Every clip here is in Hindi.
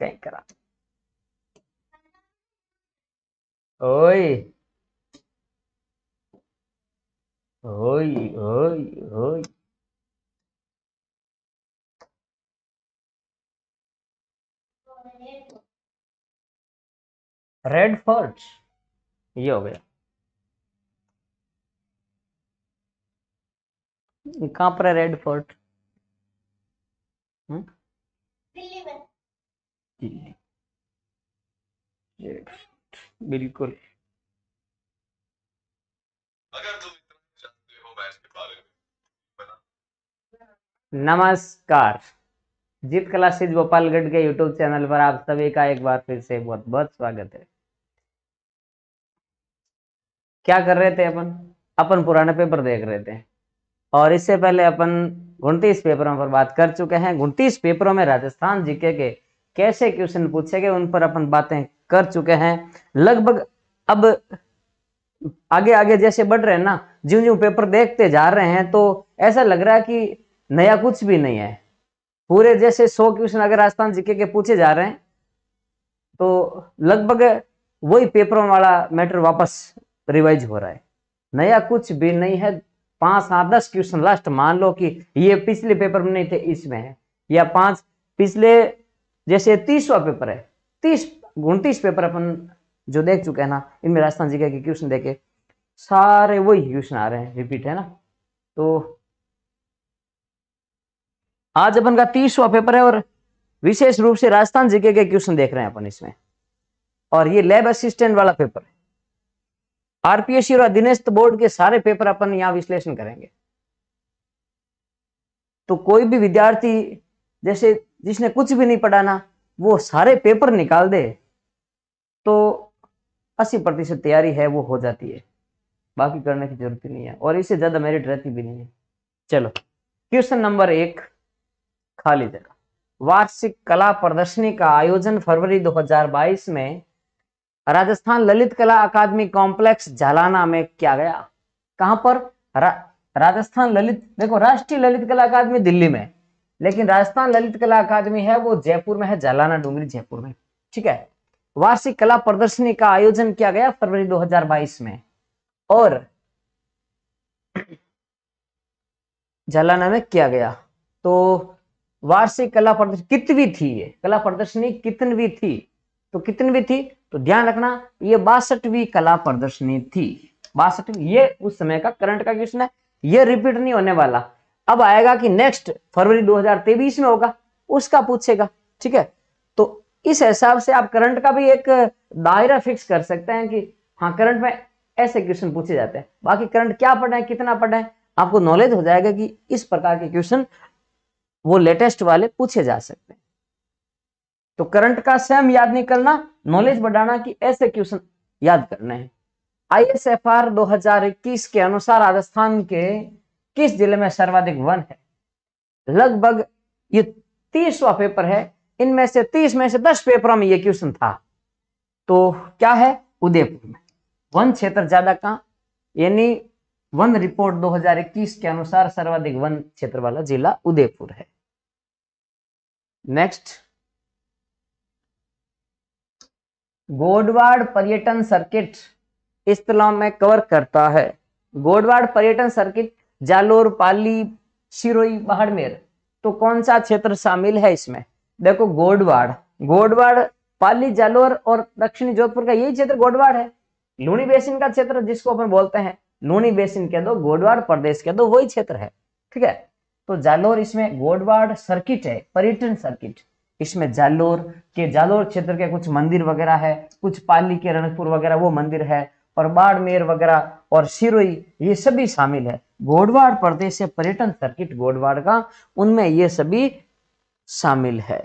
कहीं करा Oi. Oi, oi, oi. Red fault ये हो गया कहां पर है रेड फोर्ट हम्म? दिल्ली में बिल्कुल नमस्कार जीत क्लासेज गोपालगढ़ के यूट्यूब चैनल पर आप सभी का एक बार फिर से बहुत बहुत स्वागत है क्या कर रहे थे अपन अपन पुराने पेपर देख रहे थे और इससे पहले अपन उनतीस पेपरों पर बात कर चुके हैं उनतीस पेपरों में राजस्थान जीके के कैसे क्वेश्चन पूछे गए उन पर अपन बातें कर चुके हैं लगभग अब आगे आगे जैसे बढ़ रहे हैं ना जो जो पेपर देखते जा रहे हैं तो ऐसा लग रहा है कि नया कुछ भी नहीं है पूरे जैसे सौ क्वेश्चन अगर राजस्थान जीके के पूछे जा रहे हैं तो लगभग वही पेपरों वाला मैटर वापस रिवाइज हो रहा है नया कुछ भी नहीं है पांच सात दस क्वेश्चन लास्ट मान लो कि ये पिछले पेपर में नहीं थे इसमें है या पांच पिछले जैसे तीसवा पेपर है तीस उनतीस पेपर अपन जो देख चुके हैं ना इनमें राजस्थान जी के क्वेश्चन देखे सारे वही क्वेश्चन आ रहे हैं रिपीट है ना तो आज अपन का तीसवा पेपर है और विशेष रूप से राजस्थान जीके के क्वेश्चन देख रहे हैं अपन इसमें और ये लैब असिस्टेंट वाला पेपर है आरपीएससी और अधीनस्थ बोर्ड के सारे पेपर अपन यहाँ विश्लेषण करेंगे तो कोई भी विद्यार्थी जैसे जिसने कुछ भी नहीं पढ़ाना वो सारे पेपर निकाल दे तो अस्सी प्रतिशत तैयारी है वो हो जाती है बाकी करने की जरूरत नहीं है और इससे ज़्यादा मेरिट रहती भी नहीं है चलो क्वेश्चन नंबर एक खाली जगह वार्षिक कला प्रदर्शनी का आयोजन फरवरी 2022 में राजस्थान ललित कला अकादमी कॉम्प्लेक्स झालाना में किया गया कहां पर रा, राजस्थान ललित देखो राष्ट्रीय ललित कला अकादमी दिल्ली में लेकिन राजस्थान ललित कला अकादमी है वो जयपुर में है जालाना डूंगरी जयपुर में ठीक है वार्षिक कला प्रदर्शनी का आयोजन किया गया फरवरी 2022 में और जालाना में किया गया तो वार्षिक कला प्रदर्शनी कितवी थी ये कला प्रदर्शनी कितनवी थी तो कितनवी थी तो ध्यान रखना ये बासठवीं कला प्रदर्शनी थी बासठवीं ये उस समय का करंट का क्वेश्चन है ये रिपीट नहीं होने वाला अब आएगा कि नेक्स्ट फरवरी 2023 में होगा उसका पूछेगा ठीक है तो इस हिसाब से आप करंट का भी एक दायरा फिक्स कर सकते हैं कि हाँ करंट में ऐसे क्वेश्चन पूछे जाते हैं बाकी करंट क्या पढ़ना है कितना पढ़ना है आपको नॉलेज हो जाएगा कि इस प्रकार के क्वेश्चन वो लेटेस्ट वाले पूछे जा सकते हैं तो करंट का सेम याद नहीं करना नॉलेज बढ़ाना कि ऐसे क्वेश्चन याद करने हैं आईएसएफआर 2021 के अनुसार राजस्थान के किस जिले में सर्वाधिक वन है लगभग ये तीसवा पेपर है इनमें से तीस में से दस पेपरों में ये क्वेश्चन था तो क्या है उदयपुर में वन क्षेत्र ज्यादा कहा यानी वन रिपोर्ट 2021 के अनुसार सर्वाधिक वन क्षेत्र वाला जिला उदयपुर है नेक्स्ट गोडवाड़ पर्यटन सर्किट इस तलाव में कवर करता है गोडवाड़ पर्यटन सर्किट जालोर पाली सिरोही बाड़मेर तो कौन सा क्षेत्र शामिल है इसमें देखो गोडवाड़ गोडवाड़ पाली जालोर और दक्षिणी जोधपुर का यही क्षेत्र गोडवाड़ है लूणी बेसिन का क्षेत्र जिसको अपन बोलते हैं लूणी बेसिन के दो गोडवाड़ प्रदेश के दो वही क्षेत्र है ठीक है तो जालोर इसमें गोडवाड़ सर्किट है पर्यटन सर्किट इसमें जालोर के जालोर क्षेत्र के कुछ मंदिर वगैरह है कुछ पाली के रणकपुर वगैरह वो मंदिर है और बाड़मेर वगैरह और सिरोई ये सभी शामिल है गोडवाड़ प्रदेश से पर्यटन सर्किट गोडवाड़ का उनमें ये सभी शामिल है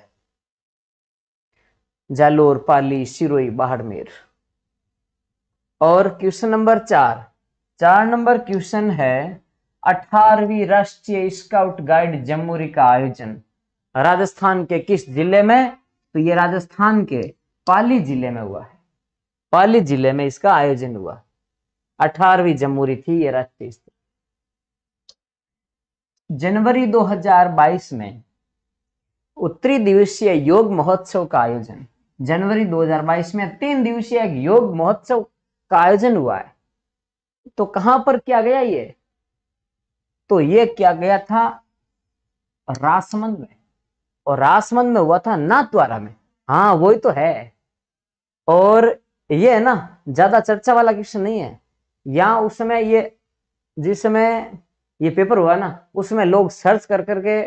जालोर पाली सिरोई बाड़मेर और क्वेश्चन नंबर चार चार नंबर क्वेश्चन है अठारहवीं राष्ट्रीय स्काउट गाइड जम्मूरी का आयोजन राजस्थान के किस जिले में तो ये राजस्थान के पाली जिले में हुआ है पाली जिले में इसका आयोजन हुआ अठारहवीं जमहूरी थी यह राष्ट्रीय स्तर जनवरी 2022 में उत्तरी दिवसीय योग महोत्सव का आयोजन जनवरी 2022 में तीन दिवसीय योग महोत्सव का आयोजन हुआ है तो कहां पर किया गया ये तो ये किया गया था रासमंद में और रासमंद में हुआ था नाथद्वारा में हाँ वही तो है और ये है ना ज्यादा चर्चा वाला क्वेश्चन नहीं है यहाँ उस समय ये जिस समय ये पेपर हुआ ना उसमें लोग सर्च कर करके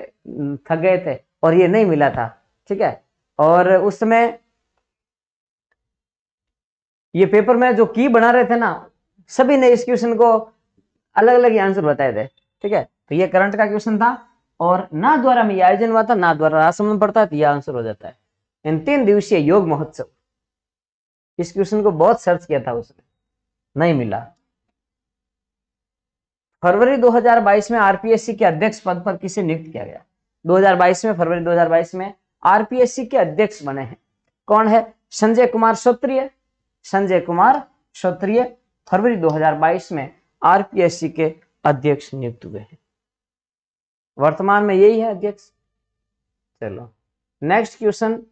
थक गए थे और ये नहीं मिला था ठीक है और उस समय ये पेपर में जो की बना रहे थे ना सभी ने इस क्वेश्चन को अलग अलग आंसर बताए थे ठीक है तो ये करंट का क्वेश्चन था और ना द्वारा में आयोजन हुआ था ना द्वारा रासमन पड़ता है तो यह आंसर हो जाता है इन तीन दिवसीय योग महोत्सव इस क्वेश्चन को बहुत सर्च किया था उसने नहीं मिला फरवरी 2022 में आरपीएससी के अध्यक्ष पद पर किसे नियुक्त किया गया 2022 में फरवरी 2022 में आरपीएससी के अध्यक्ष बने हैं कौन है संजय कुमार क्षत्रिय संजय कुमार क्षोत्रिय फरवरी 2022 में आरपीएससी के अध्यक्ष नियुक्त हुए हैं वर्तमान में यही है अध्यक्ष चलो नेक्स्ट क्वेश्चन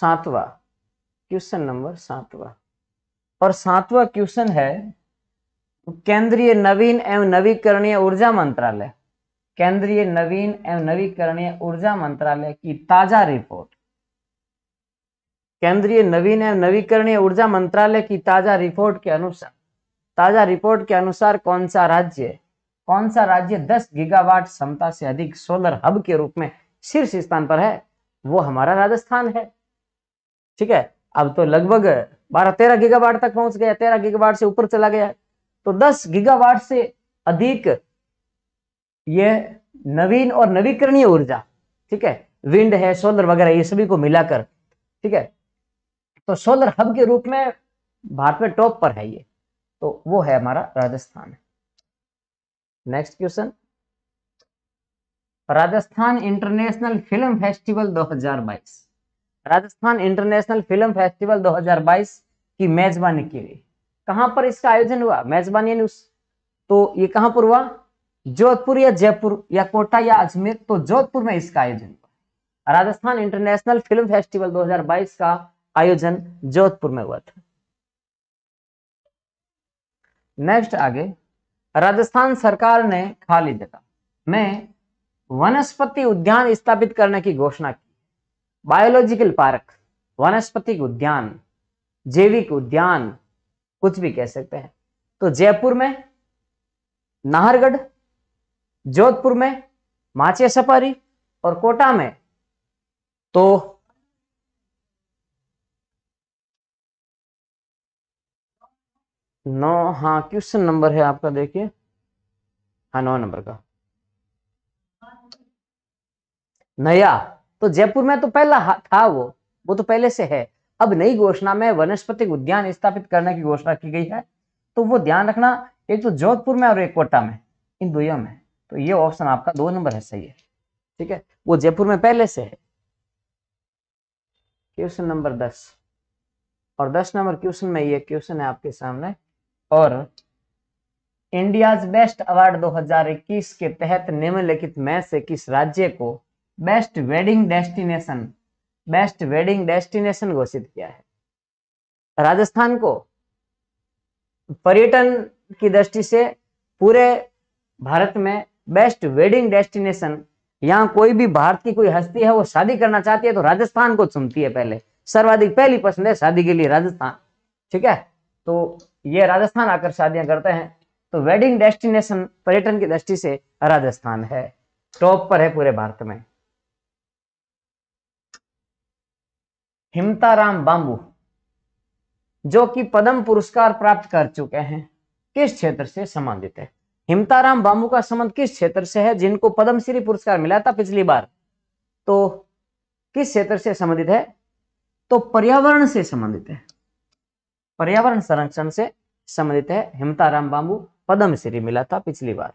सातवा क्वेश्चन नंबर सातवा और सातवा क्वेश्चन है केंद्रीय नवीन एवं नवीकरणीय ऊर्जा मंत्रालय केंद्रीय नवीन एवं नवीकरणीय ऊर्जा मंत्रालय की ताजा रिपोर्ट केंद्रीय नवीन एवं नवीकरणीय ऊर्जा मंत्रालय की ताजा रिपोर्ट के अनुसार ताजा रिपोर्ट के अनुसार कौन सा राज्य कौन सा राज्य 10 गीगावाट क्षमता से अधिक सोलर हब के रूप में शीर्ष स्थान पर है वो हमारा राजस्थान है ठीक है अब तो लगभग बारह तेरह गीगावाट तक पहुंच गया तेरह गीगावाट से ऊपर चला गया तो दस गीगावाट से अधिक ये नवीन और नवीकरणीय ऊर्जा ठीक है विंड है सोलर वगैरह ये सभी को मिलाकर ठीक है तो सोलर हब के रूप में भारत में टॉप पर है ये तो वो है हमारा Rajasthan next question Rajasthan international film festival 2022 Rajasthan international film festival 2022 की मेजबानी की गई कहां पर इसका आयोजन हुआ मेजबानी न्यूज उस तो ये कहां पर हुआ जोधपुर या जयपुर या कोटा या अजमेर तो जोधपुर में इसका आयोजन हुआ राजस्थान इंटरनेशनल फिल्म फेस्टिवल 2022 का आयोजन जोधपुर में हुआ था नेक्स्ट आगे राजस्थान सरकार ने खाली जगह में वनस्पति उद्यान स्थापित करने की घोषणा की बायोलॉजिकल पार्क वनस्पति उद्यान जैविक उद्यान कुछ भी कह सकते हैं तो जयपुर में नाहरगढ़ जोधपुर में माचिया सफारी और कोटा में तो नौ हाँ क्वेश्चन नंबर है आपका देखिए हाँ नौ नंबर का नया तो जयपुर में तो पहला था वो वो तो पहले से है अब नई घोषणा में वनस्पति उद्यान स्थापित करने की घोषणा की गई है तो वो ध्यान रखना एक तो जोधपुर में और एक कोटा में इन दोनों में तो ये ऑप्शन आपका दो नंबर है सही है ठीक है वो जयपुर में पहले से है क्वेश्चन नंबर दस और दस नंबर क्वेश्चन में ये क्वेश्चन है आपके सामने और इंडियाज बेस्ट अवार्ड 2021 के तहत निम्नलिखित में से किस राज्य को best wedding destination best wedding destination घोषित किया है राजस्थान को पर्यटन की दृष्टि से पूरे भारत में बेस्ट वेडिंग डेस्टिनेशन यहाँ कोई भी भारत की कोई हस्ती है वो शादी करना चाहती है तो राजस्थान को चुनती है पहले सर्वाधिक पहली पसंद है शादी के लिए राजस्थान ठीक है तो ये राजस्थान आकर शादियां करते हैं तो वेडिंग डेस्टिनेशन पर्यटन की दृष्टि से राजस्थान है टॉप पर है पूरे भारत में हिमताराम बांबू जो कि पद्म पुरस्कार प्राप्त कर चुके हैं किस क्षेत्र से संबंधित है हिमताराम बांबू का संबंध किस क्षेत्र से है जिनको पद्मश्री पुरस्कार मिला था पिछली बार तो किस क्षेत्र से संबंधित है तो पर्यावरण से संबंधित है पर्यावरण संरक्षण से संबंधित है हिमताराम बांबू पद्मश्री मिला था पिछली बार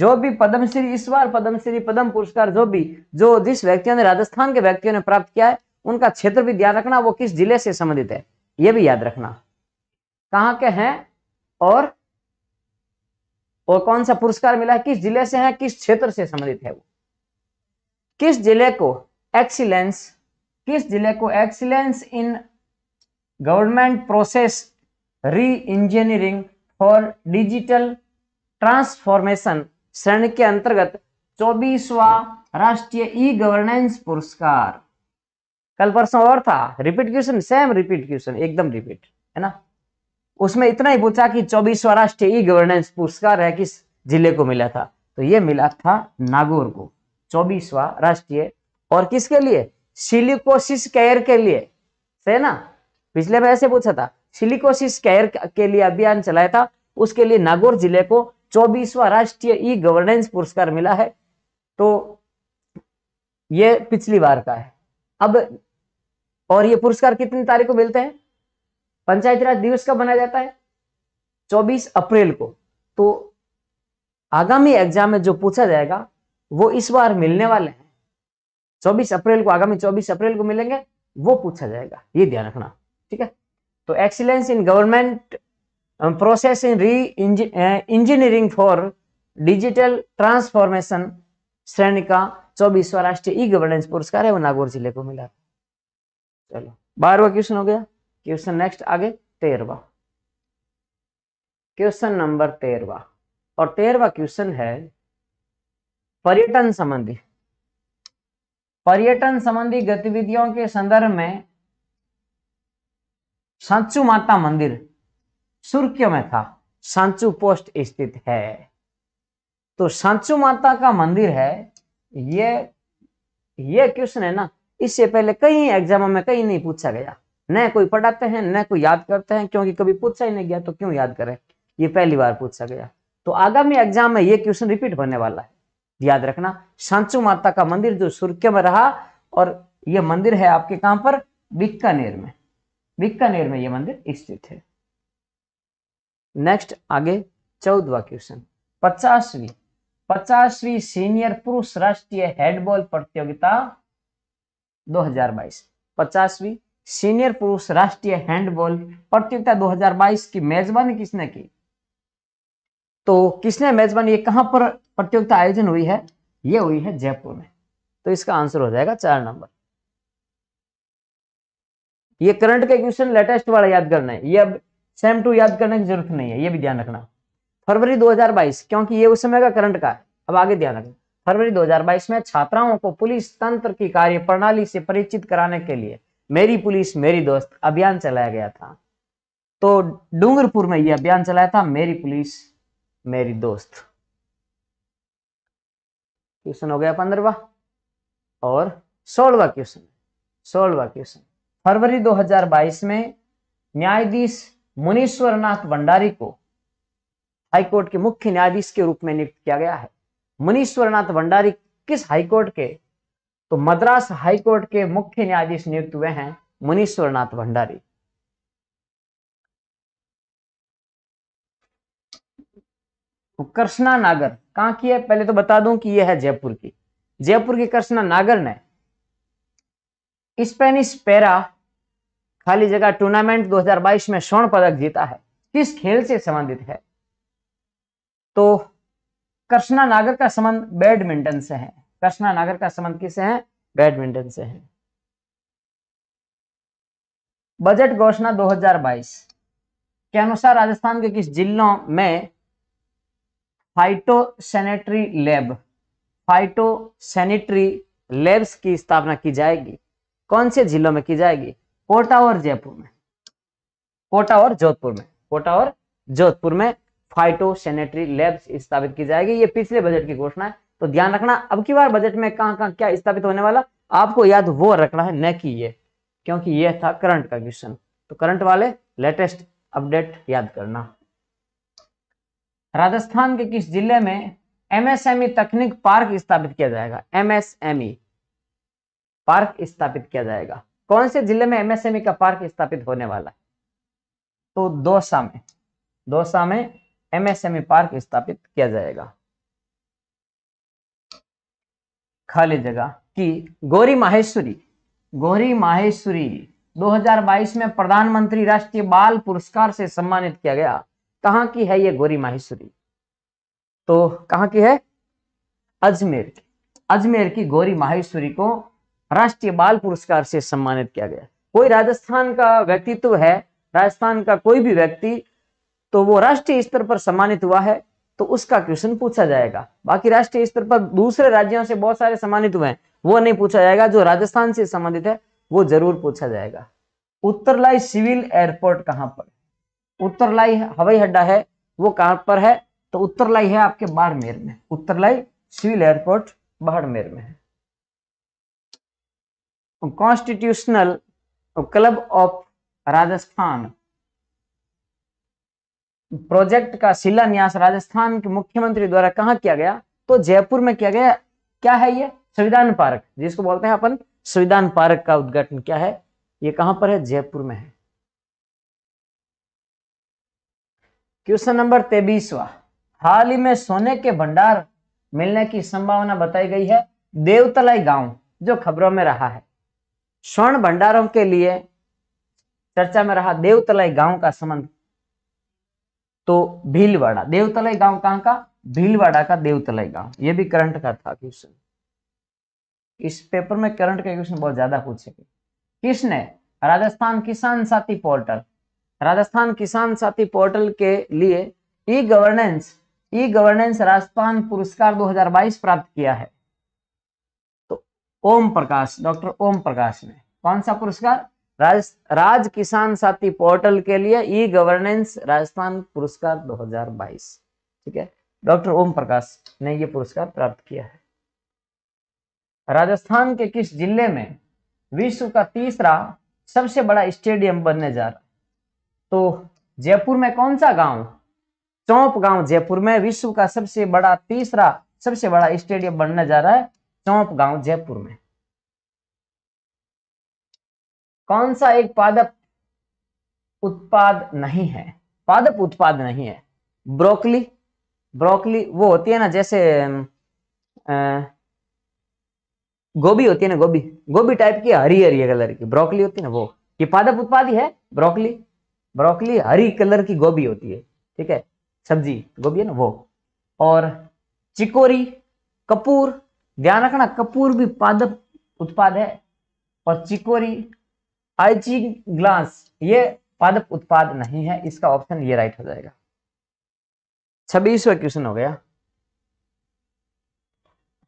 जो भी पद्मश्री इस बार पद्मश्री पद्म पुरस्कार जो भी जो जिस व्यक्तियों ने राजस्थान के व्यक्तियों ने प्राप्त किया है उनका क्षेत्र भी ध्यान रखना वो किस जिले से संबंधित है ये भी याद रखना कहाँ के हैं और और कौन सा पुरस्कार मिला है किस जिले से है किस क्षेत्र से संबंधित है वो किस जिले को एक्सीलेंस किस जिले को excellence in government process re engineering for digital transformation श्रेणी के अंतर्गत चौबीसवा राष्ट्रीय ई गवर्नेंस पुरस्कार कल परसों और था repeat question same repeat question एकदम रिपीट है ना उसमें इतना ही पूछा कि चौबीस राष्ट्रीय ई गवर्नेंस पुरस्कार है किस जिले को मिला था तो ये मिला था नागौर को चौबीसवा राष्ट्रीय और किसके लिए सिलिकोसिस केयर के लिए सही ना पिछले में ऐसे पूछा था सिलिकोसिस केयर के लिए अभियान चलाया था उसके लिए नागौर जिले को चौबीसवा राष्ट्रीय ई गवर्नेंस पुरस्कार मिला है तो ये पिछली बार का है अब और ये पुरस्कार कितनी तारीख को मिलते हैं पंचायती राज दिवस का बनाया जाता है 24 अप्रैल को तो आगामी एग्जाम में जो पूछा जाएगा वो इस बार मिलने वाले हैं 24 अप्रैल को आगामी 24 अप्रैल को मिलेंगे वो पूछा जाएगा ये ध्यान रखना ठीक है तो excellence in government process in re engineering for digital transformation श्रेणी का चौबीसवा राष्ट्रीय ई गवर्नेंस पुरस्कार है वो नागौर जिले को मिला चलो बारहवा क्वेश्चन हो गया क्वेश्चन नेक्स्ट आगे तेरवा क्वेश्चन नंबर तेरवा और तेरवा क्वेश्चन है पर्यटन संबंधी पर्यटन संबंधी गतिविधियों के संदर्भ में सांचू माता मंदिर सुर्खियों में था सांचू पोस्ट स्थित है तो सांचू माता का मंदिर है ये ये क्वेश्चन है ना इससे पहले कई एग्जामों में कहीं नहीं पूछा गया न कोई पढ़ाते हैं न कोई याद करते हैं क्योंकि कभी पूछा ही नहीं गया तो क्यों याद करें ये पहली बार पूछा गया तो आगामी एग्जाम में ये क्वेश्चन रिपीट होने वाला है याद रखना सांचु माता का मंदिर जो सूर्य में रहा और ये मंदिर है आपके कहां पर बीकानेर में बीकानेर में यह मंदिर स्थित है नेक्स्ट आगे चौदवा क्वेश्चन पचासवीं पचासवीं सीनियर पुरुष राष्ट्रीय हेडबॉल प्रतियोगिता 2022 पचासवीं सीनियर पुरुष राष्ट्रीय हैंडबॉल प्रतियोगिता 2022 की मेजबानी किसने की तो किसने मेजबानी कहां पर प्रतियोगिता आयोजन हुई है ये हुई है जयपुर में तो इसका आंसर हो जाएगा चार नंबर ये करंट के क्वेश्चन लेटेस्ट वाला याद करना है ये अब सेम टू याद करने की जरूरत नहीं है ये भी ध्यान रखना फरवरी 2022 क्योंकि ये उस समय का करंट का है अब आगे ध्यान रखना फरवरी 2022 में छात्राओं को पुलिस तंत्र की कार्य प्रणाली से परिचित कराने के लिए मेरी पुलिस मेरी दोस्त अभियान चलाया गया था तो डूंगरपुर में यह अभियान चलाया था मेरी पुलिस मेरी दोस्त क्वेश्चन हो गया पंद्रवा और सोलवा क्वेश्चन सोलवा क्वेश्चन फरवरी 2022 में न्यायाधीश मुनीश्वर नाथ भंडारी को हाईकोर्ट के मुख्य न्यायाधीश के रूप में नियुक्त किया गया है मुनीश्वरनाथ भंडारी किस हाईकोर्ट के तो मद्रास हाईकोर्ट के मुख्य न्यायाधीश नियुक्त हुए हैं मुनीश्वरनाथ भंडारी तो कृष्णा नागर कहां की है पहले तो बता दूं कि यह है जयपुर की जयपुर की कृष्णा नागर ने स्पेनिश पेरा खाली जगह टूर्नामेंट 2022 में स्वर्ण पदक जीता है किस खेल से संबंधित है तो कृष्णा नागर का संबंध बैडमिंटन से है कृष्णा नागर का संबंध किससे है बैडमिंटन से है बजट घोषणा 2022 के अनुसार राजस्थान के किस जिलों में फाइटोसेनेटरी लैब फाइटोसेनेटरी लैब्स की स्थापना की जाएगी कौन से जिलों में की जाएगी कोटा और जयपुर में कोटा और जोधपुर में कोटा और जोधपुर में फाइटो फाइटोसेनेटरी लैब्स स्थापित की जाएगी ये पिछले बजट की घोषणा है तो ध्यान रखना अब की बार बजट में कहाँ कहाँ क्या स्थापित होने वाला आपको याद वो रखना है न कि ये क्योंकि ये था करंट का क्वेश्चन तो करंट वाले लेटेस्ट अपडेट याद करना राजस्थान के किस जिले में एमएसएमई e तकनीक पार्क स्थापित किया जाएगा एमएसएमई e पार्क स्थापित किया जाएगा कौन से जिले में एमएसएमई e का पार्क स्थापित होने वाला है तो दोसा में दोसा में एमएसएमई e पार्क स्थापित किया जाएगा खाली जगह की गौरी माहेश्वरी गौरी माहेश्वरी 2022 में प्रधानमंत्री राष्ट्रीय बाल पुरस्कार से सम्मानित किया गया कहा की है यह गौरी माहेश्वरी तो कहां की है अजमेर अजमेर की गौरी माहेश्वरी को राष्ट्रीय बाल पुरस्कार से सम्मानित किया गया कोई राजस्थान का व्यक्तित्व है राजस्थान का कोई भी व्यक्ति तो वो राष्ट्रीय स्तर पर सम्मानित हुआ है तो उसका क्वेश्चन पूछा जाएगा बाकी राष्ट्रीय स्तर पर दूसरे राज्यों से बहुत सारे सम्मानित हुए हैं वो नहीं पूछा जाएगा जो राजस्थान से संबंधित है वो जरूर पूछा जाएगा उत्तरलाई सिविल एयरपोर्ट कहां पर उत्तरलाई हवाई अड्डा है वो कहां पर है तो उत्तरलाई है आपके बाड़मेर में उत्तरलाई सिविल एयरपोर्ट बाड़मेर में है constitutional club of Rajasthan project का शिलान्यास राजस्थान के मुख्यमंत्री द्वारा कहा किया गया तो जयपुर में किया गया क्या है ये संविधान पार्क जिसको बोलते हैं अपन संविधान पार्क का उद्घाटन क्या है ये कहां पर है जयपुर में है क्वेश्चन नंबर तेबीसवा हाल ही में सोने के भंडार मिलने की संभावना बताई गई है देवतलाई गांव जो खबरों में रहा है स्वर्ण भंडारों के लिए चर्चा में रहा देवतलाई गांव का संबंध तो भीलवाड़ा देवतलाई गांव कहां का भीलवाड़ा का देवतलाई गांव ये भी करंट का था क्वेश्चन इस पेपर में करंट का क्वेश्चन बहुत ज्यादा पूछे गए किसने राजस्थान किसान साथी पोर्टल राजस्थान किसान साथी पोर्टल के लिए e governance e governance Rajasthan पुरस्कार 2022 प्राप्त किया है तो ओम प्रकाश डॉक्टर ओम प्रकाश ने कौन सा पुरस्कार राज, राज किसान साथी पोर्टल के लिए ई गवर्नेंस राजस्थान पुरस्कार 2022 ठीक है डॉक्टर ओम प्रकाश ने यह पुरस्कार प्राप्त किया है राजस्थान के किस जिले में विश्व का तीसरा सबसे बड़ा स्टेडियम बनने जा रहा तो जयपुर में कौन सा गांव चौंप गांव जयपुर में विश्व का सबसे बड़ा तीसरा सबसे बड़ा स्टेडियम बनने जा रहा है चौंप गांव जयपुर में कौन सा एक पादप उत्पाद नहीं है पादप उत्पाद नहीं है ब्रोकली ब्रोकली वो होती है ना जैसे गोभी होती है ना गोभी गोभी टाइप की हरी हरी कलर की ब्रोकली होती है ना वो ये पादप उत्पाद ही है ब्रोकली ब्रोकली हरी कलर की गोभी होती है ठीक है सब्जी गोभी है ना वो और चिकोरी कपूर ध्यान रखना कपूर भी पादप उत्पाद है और चिकोरी आइजिग्लांस ये पादप उत्पाद नहीं है इसका ऑप्शन ये राइट हो जाएगा छब्बीसवा क्वेश्चन हो गया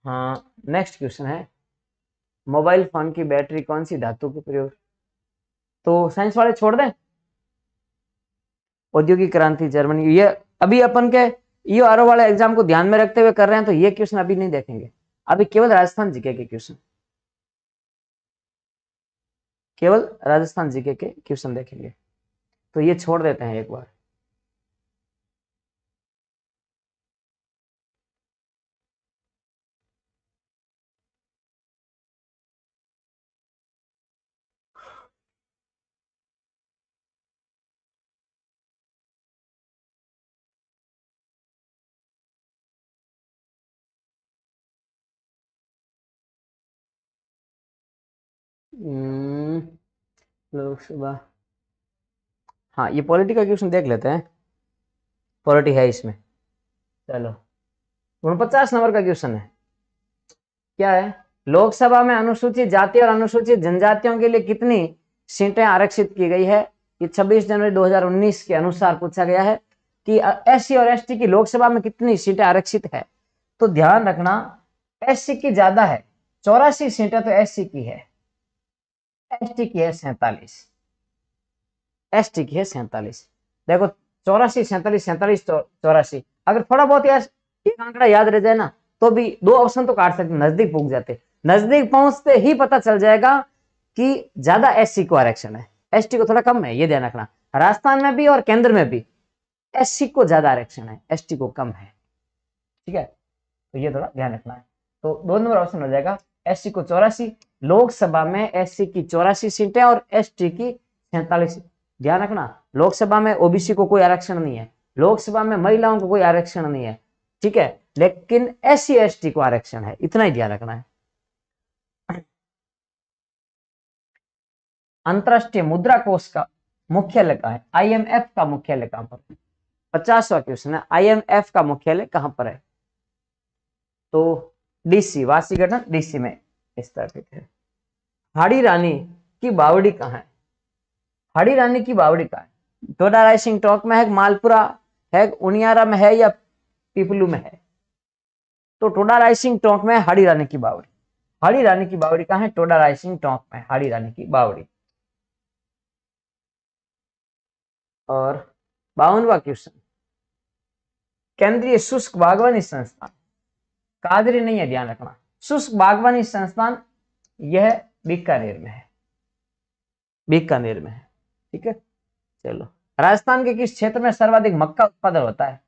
हाँ नेक्स्ट क्वेश्चन है मोबाइल फोन की बैटरी कौन सी धातु के प्रयोग तो साइंस वाले छोड़ दें औद्योगिक क्रांति जर्मनी ये अभी अपन के यू e आर वाले एग्जाम को ध्यान में रखते हुए कर रहे हैं तो ये क्वेश्चन अभी नहीं देखेंगे अभी केवल राजस्थान जीके के क्वेश्चन केवल राजस्थान जीके के क्वेश्चन देखेंगे तो ये छोड़ देते हैं एक बार लोकसभा हाँ ये पॉलिटी का क्वेश्चन देख लेते हैं पॉलिटी है इसमें चलो उनपचास नंबर का क्वेश्चन है क्या है लोकसभा में अनुसूचित जाति और अनुसूचित जनजातियों के लिए कितनी सीटें आरक्षित की गई है ये 26 जनवरी 2019 के अनुसार पूछा गया है कि एससी और एसटी की लोकसभा में कितनी सीटें आरक्षित है तो ध्यान रखना एससी की ज्यादा है चौरासी सीटें तो एससी की है एस टी की है सैतालीस एस टी की है सैतालीस देखो चौरासी सैतालीस सैतालीस तो चौरासी अगर थोड़ा बहुत यार एक आंकड़ा याद रह जाए ना तो भी दो ऑप्शन तो काट सकते नजदीक पहुंच जाते नजदीक पहुंचते ही पता चल जाएगा कि ज्यादा एस को आरक्षण है एस को थोड़ा कम है ये ध्यान रखना राजस्थान में भी और केंद्र में भी एस को ज्यादा आरक्षण है एस को कम है ठीक है तो ये थोड़ा ध्यान रखना है तो दो नंबर ऑप्शन हो जाएगा एससी को चौरासी लोकसभा में एससी की चौरासी सीटें और एसटी की सैतालीस ध्यान रखना लोकसभा में ओबीसी को कोई आरक्षण नहीं है लोकसभा में महिलाओं को कोई आरक्षण नहीं है ठीक है लेकिन एस सी को आरक्षण है इतना ही ध्यान रखना है अंतरराष्ट्रीय मुद्रा कोष का मुख्यालय कहा है आईएमएफ का मुख्यालय कहां पर पचासवा क्वेश्चन है आईएमएफ का मुख्यालय कहां पर है तो डीसी वासी गठन डीसी में स्थापित है हाड़ी रानी की बावड़ी कहाँ है हाड़ी रानी की बावड़ी कहाँ है डोडा राय सिंह टॉक में है मालपुरा है उनियारा में है या पिपलू में है तो टोडा राय सिंह टोंक में हाड़ी रानी की बावड़ी हाड़ी रानी की बावड़ी कहा है टोडा राय सिंह टोंक में हाड़ी रानी की बावड़ी और बावनवा क्वेश्चन केंद्रीय शुष्क बागवानी संस्थान कादरी नहीं है ध्यान रखना शुष्क बागवानी संस्थान यह बीकानेर में है बीकानेर में है ठीक है चलो राजस्थान के किस क्षेत्र में सर्वाधिक मक्का उत्पादन होता है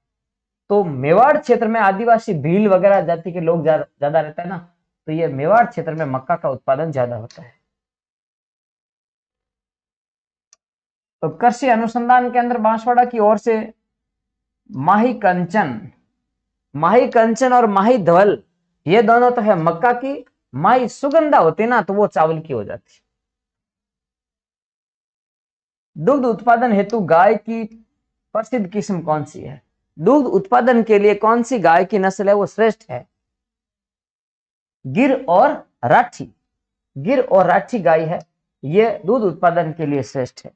तो मेवाड़ क्षेत्र में आदिवासी भील वगैरह जाति के लोग ज्यादा जा, रहते हैं ना तो यह मेवाड़ क्षेत्र में मक्का का उत्पादन ज्यादा होता है तो कृषि अनुसंधान के अंदर बांसवाड़ा की ओर से माही कंचन माही कंचन और माही धवल ये दोनों तो है मक्का की माही सुगंधा होती ना तो वो चावल की हो जाती दुग्ध उत्पादन हेतु गाय की प्रसिद्ध किस्म कौन सी है दुग्ध उत्पादन के लिए कौन सी गाय की नस्ल है वो श्रेष्ठ है गिर और राठी गिर और राठी गाय है ये दूध उत्पादन के लिए श्रेष्ठ है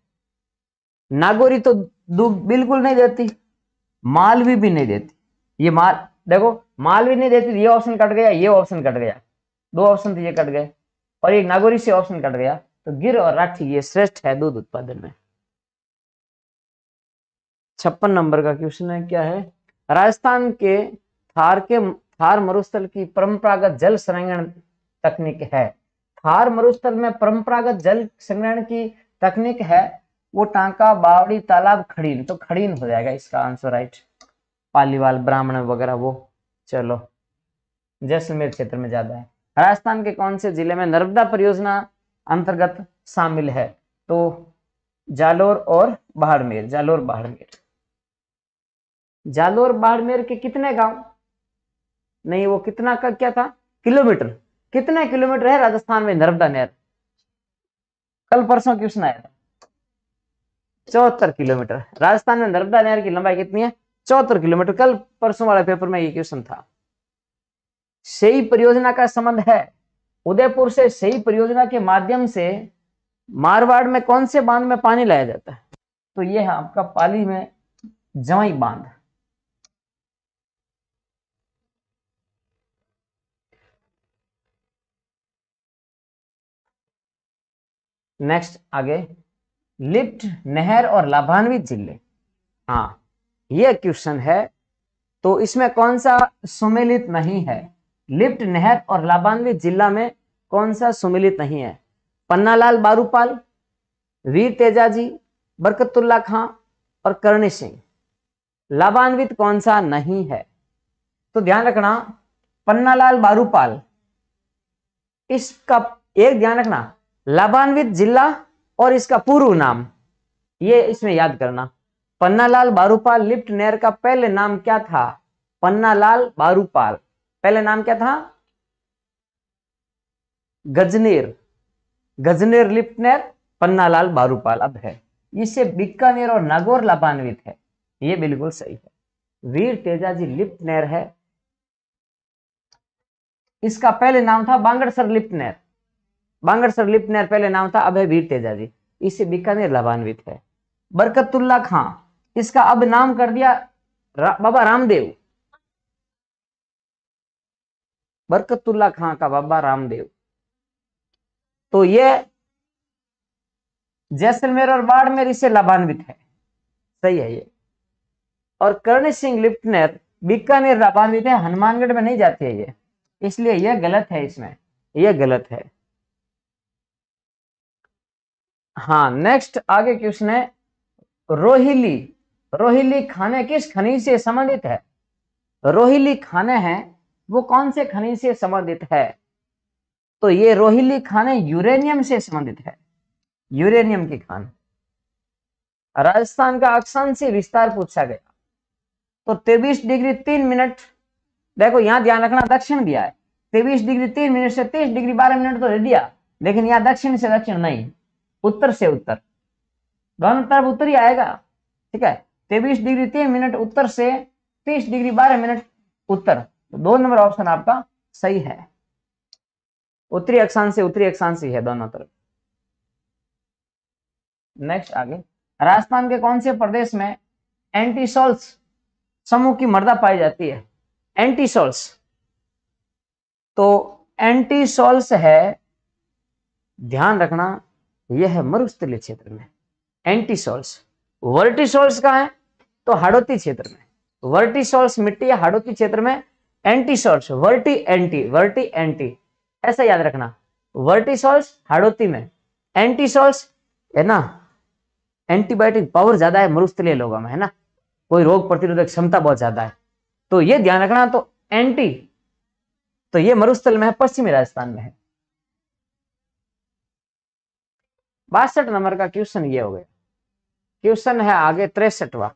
नागोरी तो दूध बिल्कुल नहीं देती मालवी भी नहीं देती ये माल देखो माल भी नहीं देती ये ऑप्शन कट गया ये ऑप्शन कट गया दो ऑप्शन थे ये कट गए और एक नागोरी से ऑप्शन कट गया तो गिर और राठी ये श्रेष्ठ है दूध उत्पादन में छप्पन नंबर का क्वेश्चन है क्या है राजस्थान के थार के थार मरुस्थल की परंपरागत जल संग्रहण तकनीक है थार मरुस्थल में परंपरागत जल संग्रहण की तकनीक है वो टांका बावड़ी तालाब खड़ीन तो खड़ीन हो जाएगा इसका आंसर राइट पालीवाल ब्राह्मण वगैरह वो चलो जैसलमेर क्षेत्र में ज्यादा है राजस्थान के कौन से जिले में नर्मदा परियोजना अंतर्गत शामिल है तो जालोर और बाड़मेर जालोर बाड़मेर जालोर बाड़मेर के कितने गांव नहीं वो कितना का क्या था किलोमीटर कितने किलोमीटर है राजस्थान में नर्मदा नहर कल परसों क्वेश्चन आया था चौहत्तर किलोमीटर राजस्थान में नर्मदा नहर की लंबाई कितनी है चौहत्तर किलोमीटर कल परसों वाले पेपर में ये क्वेश्चन था सही परियोजना का संबंध है उदयपुर से सही परियोजना के माध्यम से मारवाड़ में कौन से बांध में पानी लाया जाता है तो ये है आपका पाली में जवाई बांध नेक्स्ट आगे लिप्ट नहर और लाभान्वित जिले हाँ ये क्वेश्चन है तो इसमें कौन सा सुमिलित नहीं है लिप्ट नहर और लाभान्वित जिला में कौन सा सुमिलित नहीं है पन्नालाल बारूपाल वीर तेजाजी बरकतुल्ला खां और करण सिंह लाभान्वित कौन सा नहीं है तो ध्यान रखना पन्नालाल बारूपाल इसका एक ध्यान रखना लाभान्वित जिला और इसका पूर्व नाम ये इसमें याद करना पन्नालाल बारूपाल नहर का पहले नाम क्या था पन्नालाल बारूपाल पहले नाम क्या था गजनेर गजनेर नहर पन्नालाल बारूपाल अब है इससे बीकानेर और नागौर लाभान्वित है ये बिल्कुल सही है वीर तेजाजी नहर है इसका पहले नाम था बांगड़सर नहर बांगड़सर नहर पहले नाम था अब है वीर तेजाजी इससे बीकानेर लाभान्वित है बरकतुल्ला खां इसका अब नाम कर दिया रा, बाबा रामदेव बरकतुल्ला खां का बाबा रामदेव तो ये जैसलमेर और बाड़मेर इसे लाभान्वित है सही है ये और कर्ण सिंह लिप्टनर बीकानेर लाभान्वित है हनुमानगढ़ में नहीं जाती है ये इसलिए यह गलत है इसमें यह गलत है हाँ नेक्स्ट आगे क्वेश्चन है रोहिली रोहिली खाने किस खनिज से संबंधित है रोहिली खाने हैं वो कौन से खनिज से संबंधित है तो ये रोहिली खाने यूरेनियम से संबंधित है यूरेनियम की खान राजस्थान का अक्षांश से विस्तार पूछा गया तो तेबीस डिग्री तीन मिनट देखो यहां ध्यान रखना दक्षिण दिया है तेबीस डिग्री तीन मिनट से तीस डिग्री बारह मिनट तो दिया लेकिन यहाँ दक्षिण से दक्षिण नहीं उत्तर से उत्तर दोनों तरफ उत्तर ही आएगा ठीक है तेईस डिग्री तीन मिनट उत्तर से तीस डिग्री बारह मिनट उत्तर तो दो नंबर ऑप्शन आपका सही है उत्तरी अक्षांश से उत्तरी अक्षांश ही है दोनों तरफ नेक्स्ट आगे राजस्थान के कौन से प्रदेश में एंटीसोल्स समूह की मर्दा पाई जाती है एंटीसोल्स तो एंटीसोल्स है ध्यान रखना यह है मरुस्थलीय क्षेत्र में एंटीसोल्स वर्टिसोल्स का है तो हाड़ोती क्षेत्र में तो वर्टिसॉल्स मिट्टी या हाड़ोती क्षेत्र में एंटी एंटीसॉल्स वर्टी एंटी वर्टी एंटी ऐसा याद रखना वर्टी वर्टिसॉल्स हाड़ोती में एंटी एंटीसॉल्स है ना एंटीबायोटिक पावर ज्यादा है मरुस्थलीय लोगों में है ना कोई रोग प्रतिरोधक क्षमता बहुत ज्यादा है तो ये ध्यान रखना तो एंटी तो ये मरुस्थल में है पश्चिमी राजस्थान में है बासठ नंबर का क्वेश्चन ये हो गया क्वेश्चन है आगे तिरसठवा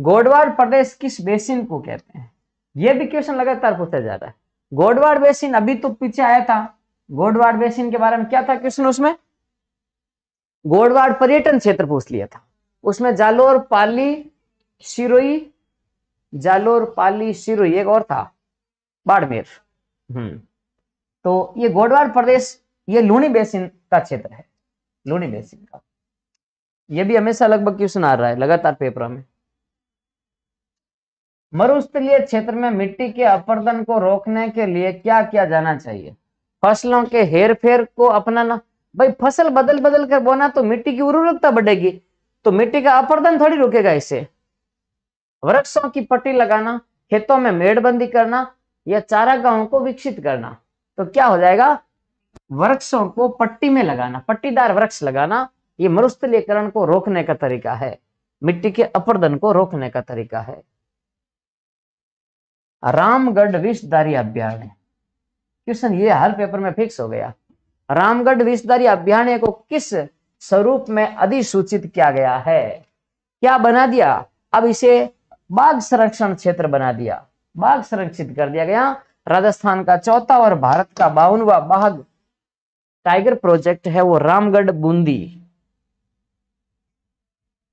गोडवार प्रदेश किस बेसिन को कहते हैं यह भी क्वेश्चन लगातार पूछा जा रहा है गोडवार बेसिन अभी तो पीछे आया था गोडवार बेसिन के बारे में क्या था क्वेश्चन उसमें गोडवार पर्यटन क्षेत्र पूछ लिया था उसमें जालोर पाली सिरोई जालोर पाली सिरोई एक और था बाड़मेर हम्म तो ये गोडवार प्रदेश ये लूणी बेसिन का क्षेत्र है लूणी बेसिन का ये भी हमेशा लगभग क्वेश्चन आ रहा है लगातार पेपर में मरुस्थलीय क्षेत्र में मिट्टी के अपर्दन को रोकने के लिए क्या किया जाना चाहिए फसलों के हेर फेर को अपनाना भाई फसल बदल बदल कर बोना तो मिट्टी की उर्वरकता बढ़ेगी तो मिट्टी का अपर्दन थोड़ी रुकेगा इससे वृक्षों की पट्टी लगाना खेतों में मेड़बंदी करना या चारागाहों को विकसित करना तो क्या हो जाएगा वृक्षों को पट्टी में लगाना पट्टीदार वृक्ष लगाना ये मरुस्थलीकरण को रोकने का तरीका है मिट्टी के अपर्दन को रोकने का तरीका है रामगढ़ विषधारी अभ्यारण्य क्वेश्चन ये हर पेपर में फिक्स हो गया रामगढ़ विषधारी अभ्यारण्य को किस स्वरूप में अधिसूचित किया गया है क्या बना दिया अब इसे बाघ संरक्षण क्षेत्र बना दिया बाघ संरक्षित कर दिया गया राजस्थान का चौथा और भारत का बावनवा बाघ टाइगर प्रोजेक्ट है वो रामगढ़ बूंदी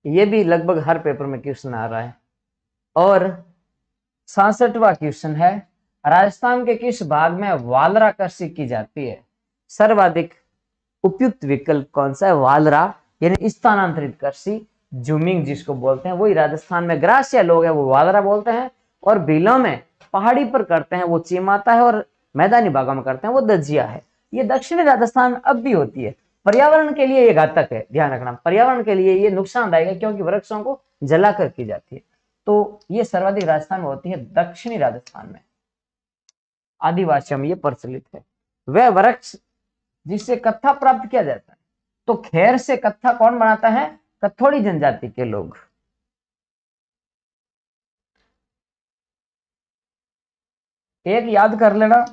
ये भी लगभग हर पेपर में क्वेश्चन आ रहा है और सासठवा क्वेश्चन है राजस्थान के किस भाग में वालरा कृषि की जाती है सर्वाधिक उपयुक्त विकल्प कौन सा है वालरा यानी स्थानांतरित कृषि जूमिंग जिसको बोलते हैं वही राजस्थान में ग्रासिया लोग हैं वो वालरा बोलते हैं और बिलों में पहाड़ी पर करते हैं वो चीमाता है और मैदानी बागों में करते हैं वो दजिया है ये दक्षिणी राजस्थान अब भी होती है पर्यावरण के लिए ये घातक है ध्यान रखना पर्यावरण के लिए ये नुकसानदायक है क्योंकि वृक्षों को जलाकर की जाती है तो ये सर्वाधिक राजस्थान में होती है दक्षिणी राजस्थान में आदिवासियों में ये प्रचलित है वह वृक्ष जिससे कथा प्राप्त किया जाता है तो खैर से कथा कौन बनाता है कथोड़ी जनजाति के लोग एक याद कर लेना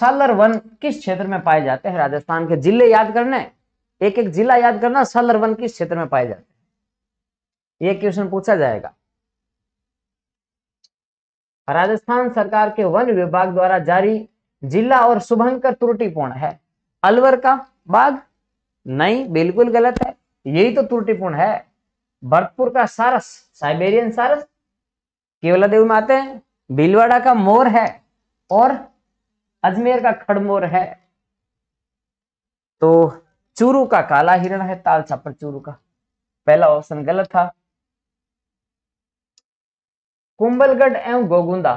सालर वन किस क्षेत्र में पाए जाते हैं राजस्थान के जिले याद करने एक एक जिला याद करना सालर वन किस क्षेत्र में पाए जाते हैं यह क्वेश्चन पूछा जाएगा राजस्थान सरकार के वन विभाग द्वारा जारी जिला और शुभंकर त्रुटिपूर्ण है अलवर का बाघ नहीं बिल्कुल गलत है यही तो त्रुटिपूर्ण है भरतपुर का सारस साइबेरियन सारस देव में आते हैं बिलवाड़ा का मोर है और अजमेर का खड़मोर है तो चूरू का काला हिरण है ताल छापर चूरू का पहला ऑप्शन गलत था कुंबलगढ़ एवं गोगुंदा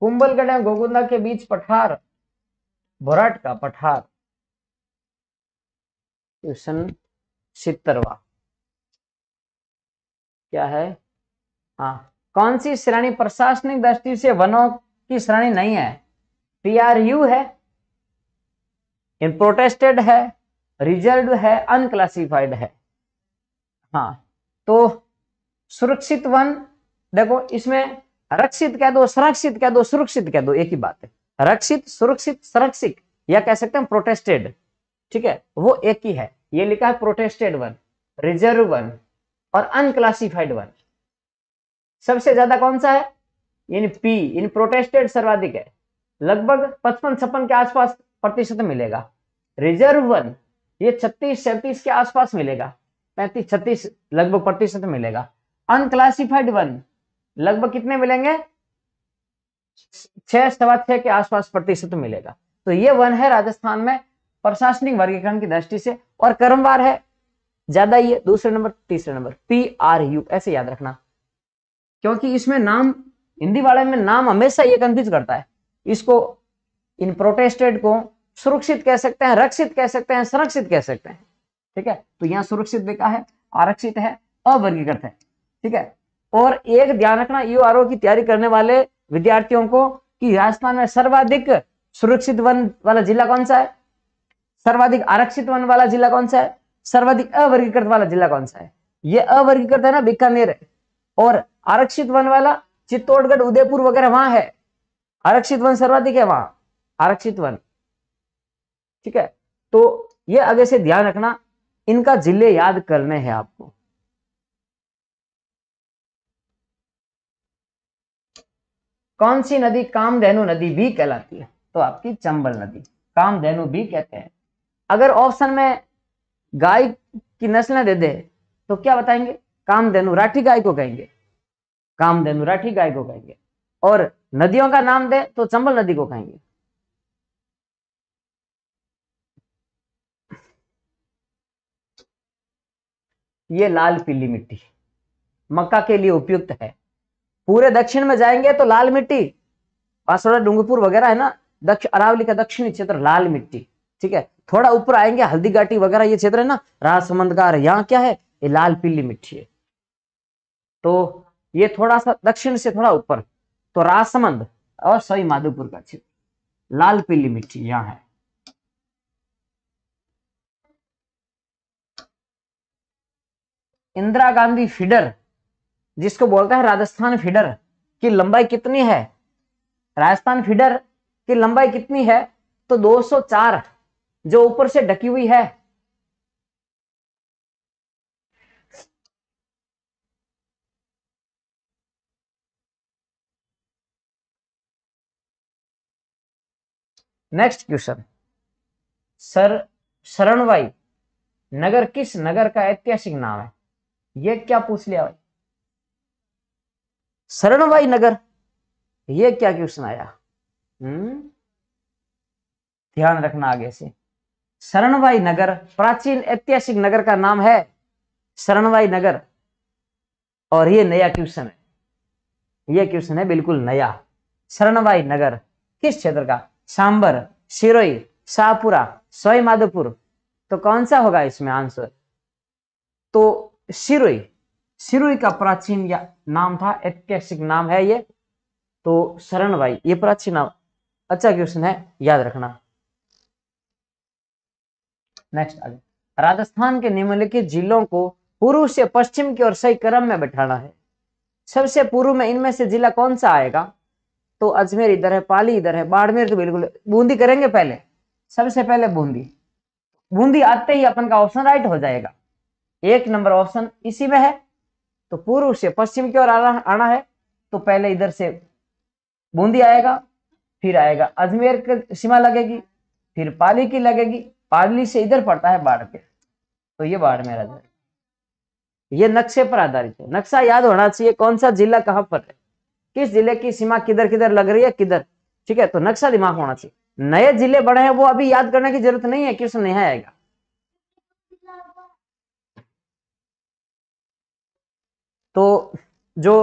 कुंबलगढ़ एवं गोगुंदा के बीच पठार भोराट का पठार क्वेश्चन सितरवा क्या है हाँ कौन सी श्रेणी प्रशासनिक दृष्टि से वनों की श्रेणी नहीं है पीआरयू है इम्प्रोटेस्टेड है रिजर्व है अनक्लासिफाइड है हाँ तो सुरक्षित वन देखो इसमें रक्षित कह दो संरक्षित कह दो सुरक्षित कह दो एक ही बात है रक्षित सुरक्षित संरक्षित या कह सकते हैं प्रोटेस्टेड ठीक है वो एक ही है ये लिखा है प्रोटेस्टेड वन रिजर्व वन और अनक्लासिफाइड वन सबसे ज्यादा कौन सा है इन पी इन प्रोटेस्टेड सर्वाधिक है लगभग पचपन छप्पन के आसपास प्रतिशत मिलेगा रिजर्व वन ये छत्तीस सैंतीस के आसपास मिलेगा पैंतीस छत्तीस लगभग प्रतिशत मिलेगा अनक्लासिफाइड वन लगभग कितने मिलेंगे छह सवा छह के आसपास प्रतिशत मिलेगा तो ये वन है राजस्थान में प्रशासनिक वर्गीकरण की दृष्टि से और कर्मवार है ज्यादा ये दूसरे नंबर तीसरे नंबर पी आर यू ऐसे याद रखना क्योंकि इसमें नाम हिंदी वाले में नाम हमेशा ये कंफ्यूज करता है इसको इन प्रोटेस्टेड को सुरक्षित कह सकते हैं रक्षित कह सकते हैं संरक्षित कह सकते हैं ठीक है तो यहां सुरक्षित भी है आरक्षित है अवर्गीकृत है ठीक है और एक ध्यान रखना यू आर की तैयारी करने वाले विद्यार्थियों को कि राजस्थान में सर्वाधिक सुरक्षित वन वाला जिला कौन सा है सर्वाधिक आरक्षित वन वाला जिला कौन सा है सर्वाधिक अवर्गीकृत वाला जिला कौन सा है ये अवर्गीकृत है ना बीकानेर और आरक्षित वन वाला चित्तौड़गढ़ उदयपुर वगैरह वहां है आरक्षित वन सर्वाधिक है वहां आरक्षित वन ठीक है तो ये आगे से ध्यान रखना इनका जिले याद करने हैं आपको कौन सी नदी कामधेनु नदी भी कहलाती है तो आपकी चंबल नदी कामधेनु भी कहते हैं अगर ऑप्शन में गाय की नस्लें दे दे तो क्या बताएंगे कामधेनु राठी गाय को कहेंगे कामधेनु राठी गाय को कहेंगे और नदियों का नाम दे तो चंबल नदी को कहेंगे ये लाल पीली मिट्टी मक्का के लिए उपयुक्त है पूरे दक्षिण में जाएंगे तो लाल मिट्टी बांसवाड़ा डूंगपुर वगैरह है ना दक्ष अरावली का दक्षिणी क्षेत्र लाल मिट्टी ठीक है थोड़ा ऊपर आएंगे हल्दी घाटी वगैरह ये क्षेत्र है ना राजसमंदगार यहाँ क्या है ये लाल पीली मिट्टी है तो ये थोड़ा सा दक्षिण से थोड़ा ऊपर तो राजसमंद और सही माधोपुर का क्षेत्र लाल पीली मिट्टी यहाँ है इंदिरा गांधी फीडर जिसको बोलता है राजस्थान फीडर की लंबाई कितनी है राजस्थान फीडर की लंबाई कितनी है तो 204 जो ऊपर से ढकी हुई है नेक्स्ट क्वेश्चन सर शरणवाई नगर किस नगर का ऐतिहासिक नाम है यह क्या पूछ लिया भाई शरणवाई नगर ये क्या क्वेश्चन आया हम्म ध्यान रखना आगे से शरणवाई नगर प्राचीन ऐतिहासिक नगर का नाम है शरणवाई नगर और ये नया क्वेश्चन है ये क्वेश्चन है बिल्कुल नया शरणवाई नगर किस क्षेत्र का सांबर सिरोई शाहपुरा सोईमाधोपुर माधोपुर तो कौन सा होगा इसमें आंसर तो सिरोई सिरोही का प्राचीन या नाम था ऐतिहासिक नाम है ये तो शरण भाई ये प्राचीन नाम अच्छा क्वेश्चन है याद रखना नेक्स्ट आगे राजस्थान के निम्नलिखित जिलों को पूर्व से पश्चिम की ओर सही क्रम में बैठाना है सबसे पूर्व में इनमें से जिला कौन सा आएगा तो अजमेर इधर है पाली इधर है बाड़मेर तो बिल्कुल बूंदी करेंगे पहले सबसे पहले बूंदी बूंदी आते ही अपन का ऑप्शन राइट हो जाएगा एक नंबर ऑप्शन इसी में है तो पूर्व से पश्चिम की ओर आना आना है तो पहले इधर से बूंदी आएगा फिर आएगा अजमेर की सीमा लगेगी फिर पाली की लगेगी पाली से इधर पड़ता है बाढ़ के तो ये बाढ़ में आधारित ये नक्शे पर आधारित है नक्शा याद होना चाहिए कौन सा जिला कहाँ पर है किस जिले की सीमा किधर किधर लग रही है किधर ठीक है तो नक्शा दिमाग होना चाहिए नए जिले बड़े हैं वो अभी याद करने की जरूरत नहीं है उसमें नहीं आएगा तो जो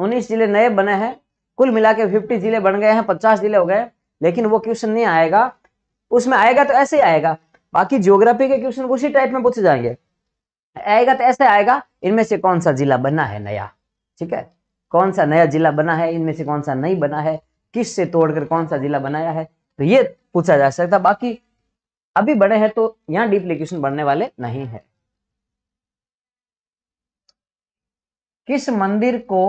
19 जिले नए बने हैं कुल मिला के फिफ्टी जिले बन गए हैं पचास जिले हो गए लेकिन वो क्वेश्चन नहीं आएगा उसमें आएगा तो ऐसे ही आएगा बाकी ज्योग्राफी के क्वेश्चन उसी टाइप में पूछे जाएंगे आएगा तो ऐसे आएगा इनमें से कौन सा जिला बना है नया ठीक है कौन सा नया जिला बना है इनमें से कौन सा नहीं बना है किस से तोड़कर कौन सा जिला बनाया है तो ये पूछा जा सकता बाकी अभी बड़े हैं तो यहाँ डीप्लीकेशन क्वेश्चन बढ़ने वाले नहीं है किस मंदिर को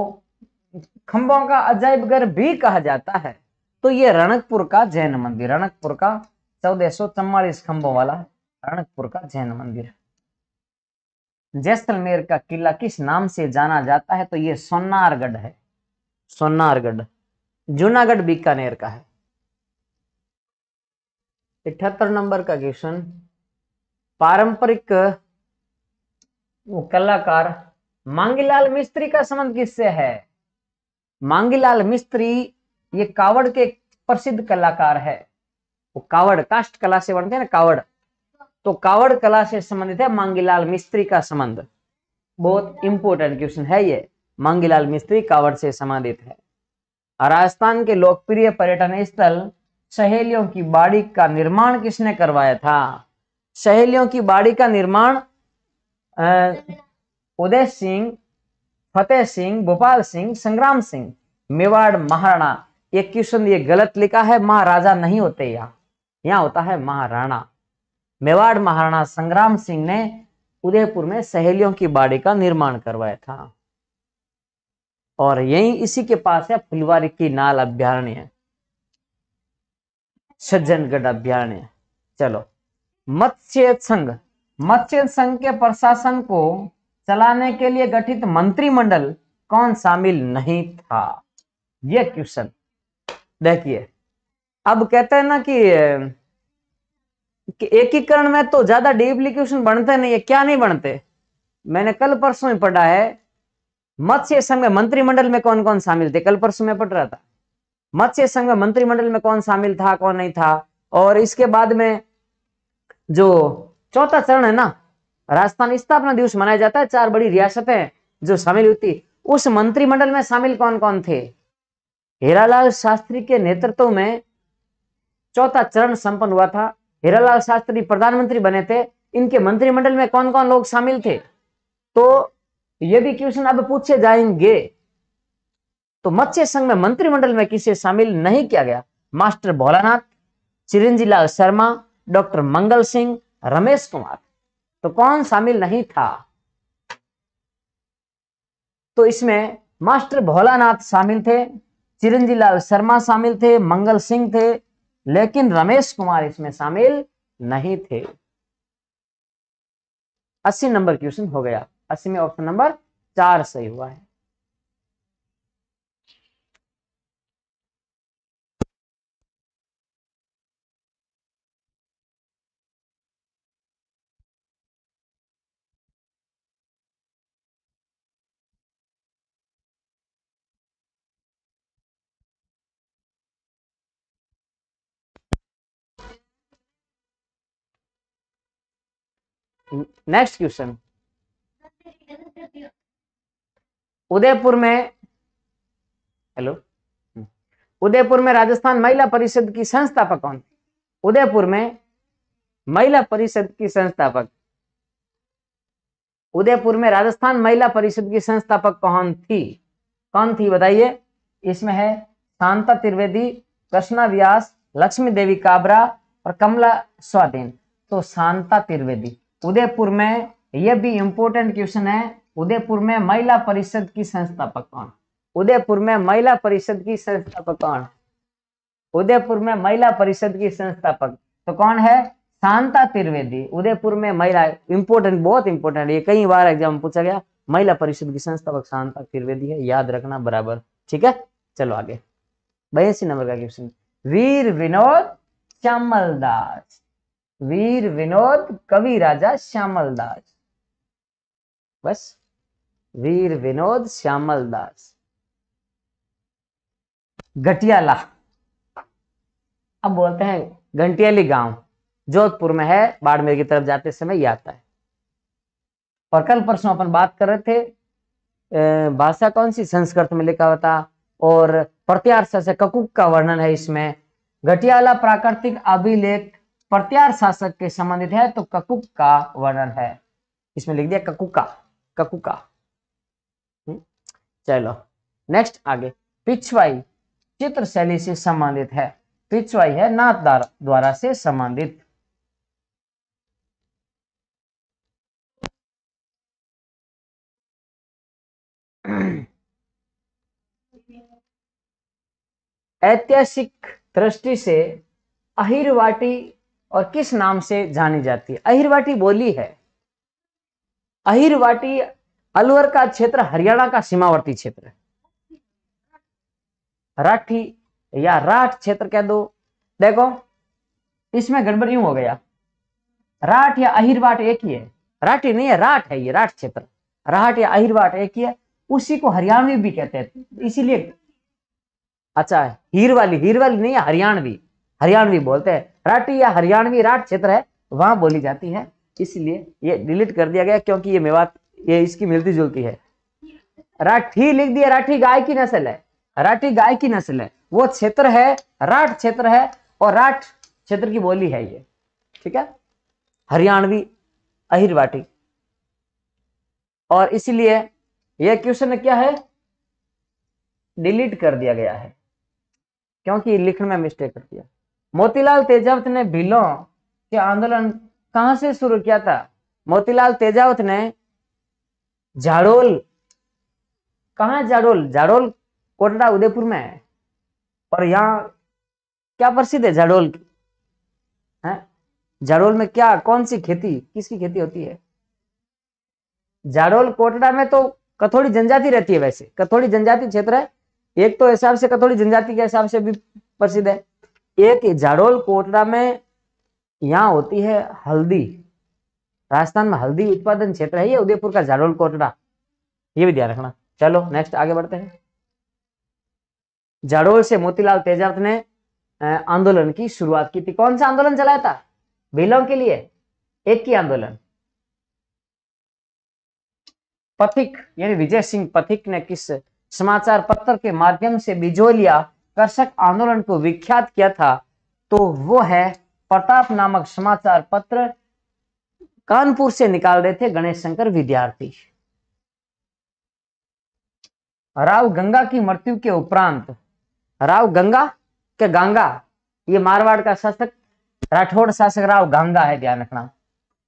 खंभों का अजायब घर भी कहा जाता है तो ये रणकपुर का जैन मंदिर रणकपुर का चौदह सौ चौवालीस खंभों वाला रणकपुर का जैन मंदिर जैसलमेर का किला किस नाम से जाना जाता है तो ये सोनारगढ़ है सोनारगढ़ जूनागढ़ बीकानेर का है इठहत्तर नंबर का क्वेश्चन पारंपरिक वो कलाकार मांगीलाल मिस्त्री का संबंध किससे है मांगीलाल मिस्त्री ये कावड़ के प्रसिद्ध कलाकार है वो कावड़ काष्ट कला से बनते हैं ना कावड़ तो कावड़ कला से संबंधित है मांगीलाल मिस्त्री का संबंध बहुत इंपॉर्टेंट क्वेश्चन है ये मांगीलाल मिस्त्री कावड़ से संबंधित है राजस्थान के लोकप्रिय पर्यटन स्थल सहेलियों की बाड़ी का निर्माण किसने करवाया था सहेलियों की बाड़ी का निर्माण उदय सिंह फतेह सिंह भोपाल सिंह संग्राम सिंह मेवाड़ महाराणा ये क्वेश्चन ये गलत लिखा है महाराजा नहीं होते यहाँ यहाँ होता है महाराणा मेवाड़ महाराणा संग्राम सिंह ने उदयपुर में सहेलियों की बाड़ी का निर्माण करवाया था और यही इसी के पास है फुलवारी की नाल अभ्यारण्य सज्जनगढ़ अभ्यारण्य चलो मत्स्य संघ मत्स्य संघ के प्रशासन को चलाने के लिए गठित मंत्रिमंडल कौन शामिल नहीं था यह क्वेश्चन देखिए अब कहते हैं ना कि, कि एकीकरण में तो ज्यादा डीपली क्वेश्चन बनते नहीं है क्या नहीं बनते मैंने कल परसों में पढ़ा है मत्स्य संघ मंत्रिमंडल में कौन कौन शामिल थे कल परसों में पढ़ रहा था मत्स्य संघ मंत्रिमंडल में कौन शामिल था कौन नहीं था और इसके बाद में जो चौथा चरण है ना राजस्थान स्थापना दिवस मनाया जाता है चार बड़ी रियासतें जो शामिल हुई उस मंत्रिमंडल में शामिल कौन कौन थे हेरालाल शास्त्री के नेतृत्व में चौथा चरण संपन्न हुआ था हेरालाल शास्त्री प्रधानमंत्री बने थे इनके मंत्रिमंडल में कौन कौन लोग शामिल थे तो ये भी क्वेश्चन अब पूछे जाएंगे तो मत्स्य संघ में मंत्रिमंडल में किसे शामिल नहीं किया गया मास्टर भोलानाथ चिरंजीलाल शर्मा डॉक्टर मंगल सिंह रमेश कुमार तो कौन शामिल नहीं था तो इसमें मास्टर भोलानाथ शामिल थे चिरंजी लाल शर्मा शामिल थे मंगल सिंह थे लेकिन रमेश कुमार इसमें शामिल नहीं थे अस्सी नंबर क्वेश्चन हो गया अस्सी में ऑप्शन नंबर चार सही हुआ है नेक्स्ट क्वेश्चन उदयपुर में हेलो उदयपुर में राजस्थान महिला परिषद की संस्थापक कौन उदयपुर में महिला परिषद की संस्थापक उदयपुर में राजस्थान महिला परिषद की संस्थापक कौन थी कौन थी बताइए इसमें है शांता त्रिवेदी कृष्णा व्यास लक्ष्मी देवी काबरा और कमला स्वाधीन तो शांता त्रिवेदी उदयपुर में यह भी इंपॉर्टेंट क्वेश्चन है उदयपुर में महिला परिषद की संस्थापक कौन उदयपुर में महिला परिषद की संस्थापक कौन उदयपुर में महिला परिषद की संस्थापक तो कौन है शांता त्रिवेदी उदयपुर में महिला इंपोर्टेंट बहुत इंपोर्टेंट ये कई बार एग्जाम पूछा गया महिला परिषद की संस्थापक शांता त्रिवेदी है याद रखना बराबर ठीक है चलो आगे बयासी नंबर का क्वेश्चन वीर विनोद चमलदास वीर विनोद कवि राजा श्यामल दास बस वीर विनोद श्यामल दास घटियाला अब बोलते हैं घंटियाली गांव जोधपुर में है बाड़मेर की तरफ जाते समय यह आता है और कल परसों अपन बात कर रहे थे भाषा कौन सी संस्कृत में लिखा हुआ था और प्रत्यार्थ से ककुक का वर्णन है इसमें घटियाला प्राकृतिक अभिलेख प्रत्यार शासक के संबंधित है तो ककुक का वर्णन है इसमें लिख दिया ककुका ककुका हम्म, चलो नेक्स्ट आगे पिछवाई चित्र शैली से संबंधित है पिछवाई है नाथ द्वारा से संबंधित ऐतिहासिक दृष्टि से अहिरवाटी और किस नाम से जानी जाती है अहिरवाटी बोली है अहिरवाटी अलवर का क्षेत्र हरियाणा का सीमावर्ती क्षेत्र है राठी या राठ क्षेत्र कह दो देखो इसमें गड़बड़ यूं हो गया राठ या अहिरवाट एक ही है राठी नहीं है राठ है ये राठ क्षेत्र राठ या अहिरवाट एक ही है उसी को हरियाणवी भी कहते हैं इसीलिए अच्छा हीर वाली हीर वाली नहीं है हरियाणवी हरियाणवी बोलते हैं राठी या हरियाणवी राठ क्षेत्र है वहां बोली जाती है इसलिए ये डिलीट कर दिया गया क्योंकि ये मेवात ये इसकी मिलती जुलती है राठी लिख दिया राठी गाय की नस्ल है राठी गाय की नस्ल है वो क्षेत्र है राठ क्षेत्र है और राठ क्षेत्र की बोली है ये ठीक है हरियाणवी अहिरवाटी और इसीलिए यह क्वेश्चन क्या है डिलीट कर दिया गया है क्योंकि लिखने में मिस्टेक कर दिया मोतीलाल तेजावत ने भीलों के आंदोलन कहां से शुरू किया था मोतीलाल तेजावत ने झाड़ोल कहा जाडोल जाडोल कोटड़ा उदयपुर में है और यहाँ क्या प्रसिद्ध है जाडोल की है जाडोल में क्या कौन सी खेती किसकी खेती होती है जाडोल कोटड़ा में तो कथोड़ी जनजाति रहती है वैसे कथोड़ी जनजाति क्षेत्र है एक तो हिसाब से कथोड़ी जनजाति के हिसाब से भी प्रसिद्ध है एक जाडोल कोटला में यहाँ होती है हल्दी राजस्थान में हल्दी उत्पादन क्षेत्र है ये उदयपुर का जाडोल कोटला ये भी ध्यान रखना चलो नेक्स्ट आगे बढ़ते हैं जाडोल से मोतीलाल तेजावत ने आंदोलन की शुरुआत की थी कौन सा आंदोलन चलाया था बिलों के लिए एक ही आंदोलन पथिक यानी विजय सिंह पथिक ने किस समाचार पत्र के माध्यम से बिजोलिया कृषक आंदोलन को विख्यात किया था तो वो है प्रताप नामक समाचार पत्र कानपुर से निकाल रहे थे गणेश शंकर विद्यार्थी राव गंगा की मृत्यु के उपरांत राव गंगा के गंगा ये मारवाड़ का शासक राठौड़ शासक राव गंगा है ध्यान रखना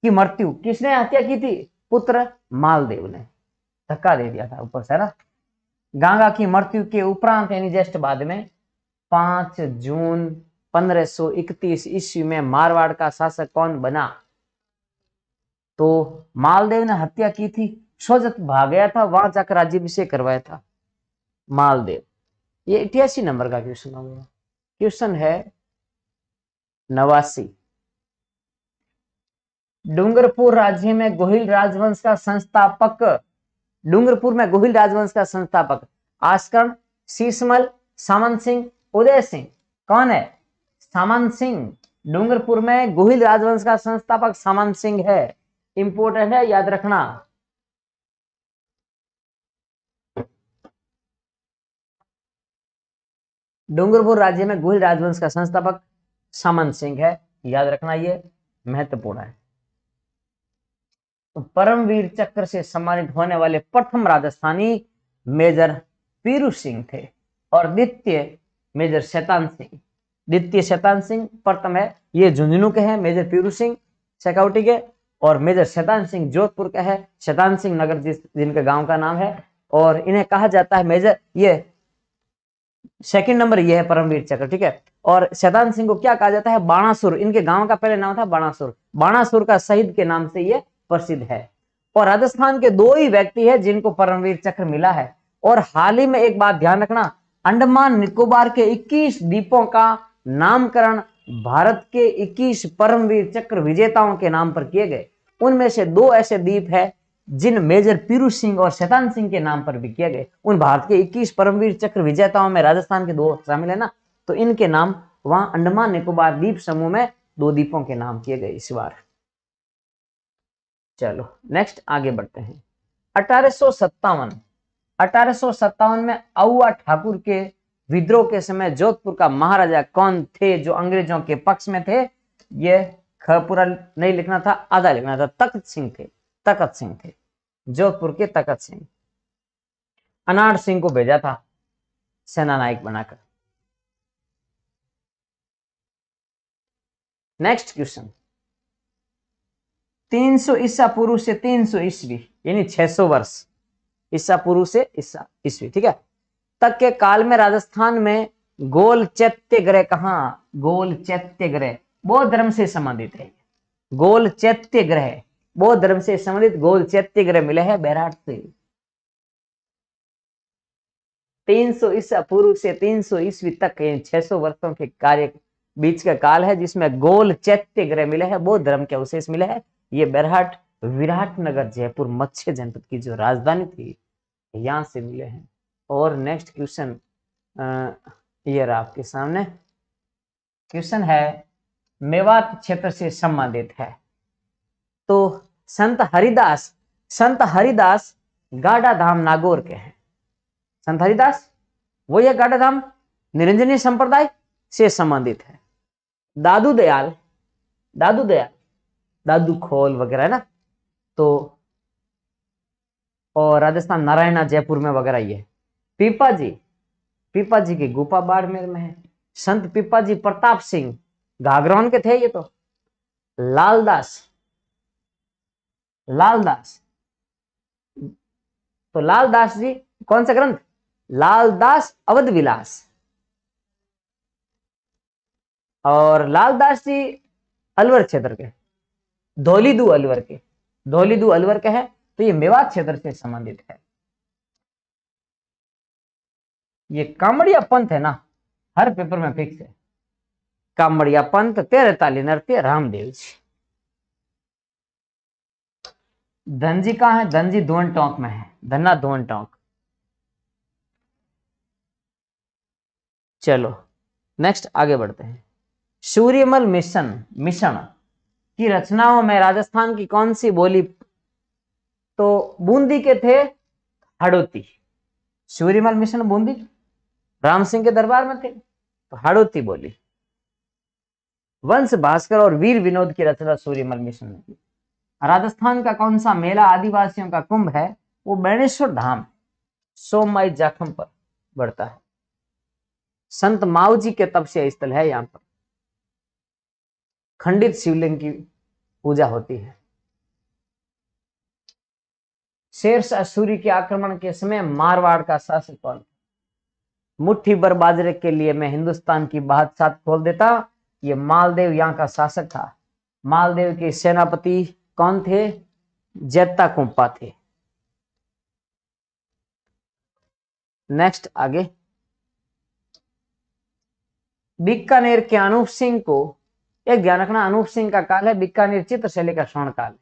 की मृत्यु किसने हत्या की थी पुत्र मालदेव ने धक्का दे दिया था ऊपर से ना गंगा की मृत्यु के उपरांत यानी जस्ट बाद में पांच जून 1531 ईस्वी में मारवाड़ का शासक कौन बना तो मालदेव ने हत्या की थी सोजत भागया था वहां जाकर राज्यभिषेक करवाया था मालदेव ये अठासी नंबर का क्वेश्चन होगा क्वेश्चन है नवासी डूंगरपुर राज्य में गोहिल राजवंश का संस्थापक डूंगरपुर में गोहिल राजवंश का संस्थापक आस्कर्ण शीशमल सामन सिंह उदय सिंह कौन है सामन सिंह डूंगरपुर में गोहिल राजवंश का संस्थापक सामन सिंह है इंपोर्टेंट है याद रखना डूंगरपुर राज्य में गोहिल राजवंश का संस्थापक सामंत सिंह है याद रखना ये महत्वपूर्ण है तो परमवीर चक्र से सम्मानित होने वाले प्रथम राजस्थानी मेजर पीरू सिंह थे और द्वितीय मेजर शैतान सिंह द्वितीय शैतान सिंह प्रथम है ये झुंझुनू के हैं मेजर पीरू सिंह सेकाउटी के और मेजर शैतान सिंह जोधपुर का है शैतान सिंह नगर जिस जिनके गांव का नाम है और इन्हें कहा जाता है मेजर ये सेकंड नंबर ये है परमवीर चक्र ठीक है और शैतान सिंह को क्या कहा जाता है बाणासुर इनके गांव का पहले नाम था बाणासुर बाणासुर का शहीद के नाम से ये प्रसिद्ध है और राजस्थान के दो ही व्यक्ति है जिनको परमवीर चक्र मिला है और हाल ही में एक बात ध्यान रखना अंडमान निकोबार के 21 द्वीपों का नामकरण भारत के 21 परमवीर चक्र विजेताओं के नाम पर किए गए उनमें से दो ऐसे द्वीप है जिन मेजर पीरू सिंह और शैतान सिंह के नाम पर भी किए गए उन भारत के 21 परमवीर चक्र विजेताओं में राजस्थान के दो शामिल है ना तो इनके नाम वहां अंडमान निकोबार द्वीप समूह में दो द्वीपों के नाम किए गए इस बार चलो नेक्स्ट आगे बढ़ते हैं अठारह अठारह में अउआ ठाकुर के विद्रोह के समय जोधपुर का महाराजा कौन थे जो अंग्रेजों के पक्ष में थे यह खपुरा नहीं लिखना था आधा लिखना था तख्त सिंह थे तखत सिंह थे जोधपुर के तखत सिंह अनार सिंह को भेजा था सेना नायक बनाकर नेक्स्ट क्वेश्चन 300 ईसा पूर्व से 300 ईस्वी यानी 600 वर्ष ईसा पूर्व से ईसा ईस्वी ठीक है तक के काल में राजस्थान में गोल चैत्य ग्रह कहा गोल चैत्य ग्रह बौद्ध धर्म से संबंधित है गोल चैत्य ग्रह बौद्ध धर्म से संबंधित गोल चैत्य ग्रह मिले हैं बैराट से 300 ईसा पूर्व से 300 ईस्वी तक छह सौ वर्षों के कार्य बीच का काल है जिसमें गोल चैत्य ग्रह मिले हैं बौद्ध धर्म के अवशेष मिले हैं ये बैराट विराट नगर जयपुर मत्स्य जनपद की जो राजधानी थी यहाँ से मिले हैं और नेक्स्ट क्वेश्चन ये रहा आपके सामने क्वेश्चन है मेवात क्षेत्र से संबंधित है तो संत हरिदास संत हरिदास गाडा धाम नागौर के हैं संत हरिदास वो यह गाडा धाम निरंजनी संप्रदाय से संबंधित है दादू दयाल दादू दयाल दादू खोल वगैरह ना तो और राजस्थान नारायणा जयपुर में वगैरह ये पीपा जी पीपा जी की गुफा बाड़मेर में है संत पीपा जी प्रताप सिंह घाघरौन के थे ये तो लालदास लालदास तो लालदास जी कौन सा ग्रंथ लालदास अवध विलास और लालदास जी अलवर क्षेत्र के धोलीदू अलवर के धोलीदू अलवर के हैं तो ये मेवात क्षेत्र से संबंधित है ये कामड़िया पंथ है ना हर पेपर में फिक्स है कामड़िया पंथ तेरह ताली नृत्य रामदेव जी धनजी कहा है धनजी धोन टोंक में है धन्ना धोन टोंक चलो नेक्स्ट आगे बढ़ते हैं सूर्यमल मिशन मिशन की रचनाओं में राजस्थान की कौन सी बोली तो बूंदी के थे हड़ोती सूर्यमल मिशन बूंदी राम सिंह के दरबार में थे तो हड़ोती बोली वंश भास्कर और वीर विनोद की रचना सूर्यमल मिशन ने की राजस्थान का कौन सा मेला आदिवासियों का कुंभ है वो बैणेश्वर धाम सोमाई जखम पर बढ़ता है संत माओ जी के से स्थल है यहाँ पर खंडित शिवलिंग की पूजा होती है शेर शाह सूरी के आक्रमण के समय मारवाड़ का शासक कौन मुट्ठी भर बाजरे के लिए मैं हिंदुस्तान की बादशाह खोल देता ये मालदेव यहाँ का शासक था मालदेव के सेनापति कौन थे जैता कुंपा थे नेक्स्ट आगे बीकानेर के अनूप सिंह को एक ज्ञान रखना अनूप सिंह का काल है बीकानेर चित्रशैली का स्वर्ण काल है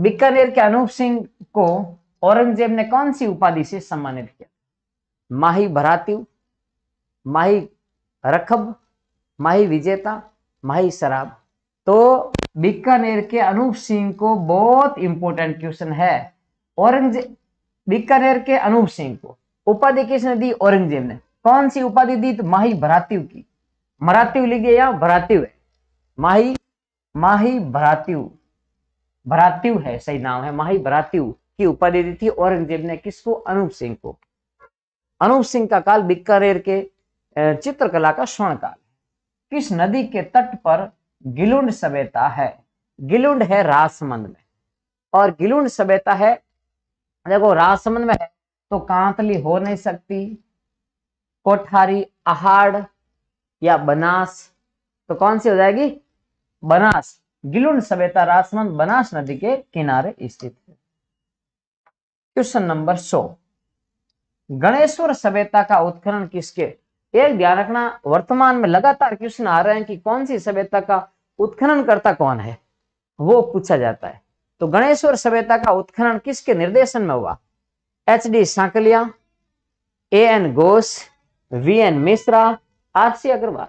बीकानेर के अनूप सिंह को औरंगजेब ने कौन सी उपाधि से सम्मानित किया माही भरातिव माही रखब माही विजेता माही शराब तो बीकानेर के अनूप सिंह को बहुत इंपॉर्टेंट क्वेश्चन है औरंगजेब बीकानेर के अनूप सिंह को उपाधि किसने दी औरंगजेब ने कौन सी उपाधि दी तो माही भरातिव की मराती लिखिए या भरातिव है माही माही भरातिव भरात्यु है सही नाम है माही भरात्यु की उपाधि दी थी औरंगजेब ने किसको अनूप सिंह को अनूप सिंह का काल बीकानेर के चित्रकला का स्वर्ण काल किस नदी के तट पर गिलुंड सभ्यता है गिलुंड है रासमंद में और गिलुंड सभ्यता है देखो रासमंद में है तो कांतली हो नहीं सकती कोठारी अहाड़ या बनास तो कौन सी हो जाएगी बनास गिलोन सभ्यता राजसमंद बनास नदी के किनारे स्थित है क्वेश्चन नंबर सौ गणेश्वर सभ्यता का उत्खनन किसके एक ध्यान रखना वर्तमान में लगातार क्वेश्चन आ रहे हैं कि कौन सी सभ्यता का उत्खनन करता कौन है वो पूछा जाता है तो गणेश्वर सभ्यता का उत्खनन किसके निर्देशन में हुआ H D Sankalia A N Ghosh V N Mishra R C Agrawal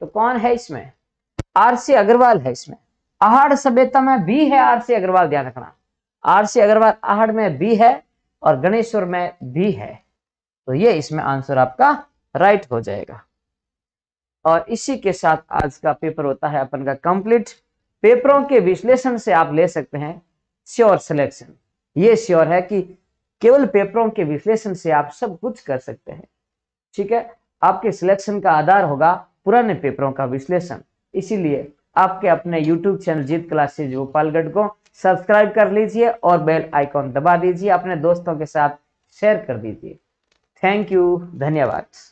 तो कौन है इसमें आर सी अग्रवाल है इसमें आहड़ सभ्यता में भी है आर सी अग्रवाल ध्यान रखना आर सी अग्रवाल आहड़ में भी है और गणेश्वर में भी है तो ये इसमें आंसर आपका राइट हो जाएगा और इसी के साथ आज का पेपर होता है अपन का कंप्लीट पेपरों के विश्लेषण से आप ले सकते हैं श्योर सिलेक्शन ये श्योर है कि केवल पेपरों के विश्लेषण से आप सब कुछ कर सकते हैं ठीक है आपके सिलेक्शन का आधार होगा पुराने पेपरों का विश्लेषण इसीलिए आपके अपने YouTube channel Jeet classes Gopalgarh को सब्सक्राइब कर लीजिए और बेल आइकॉन दबा दीजिए अपने दोस्तों के साथ शेयर कर दीजिए थैंक यू धन्यवाद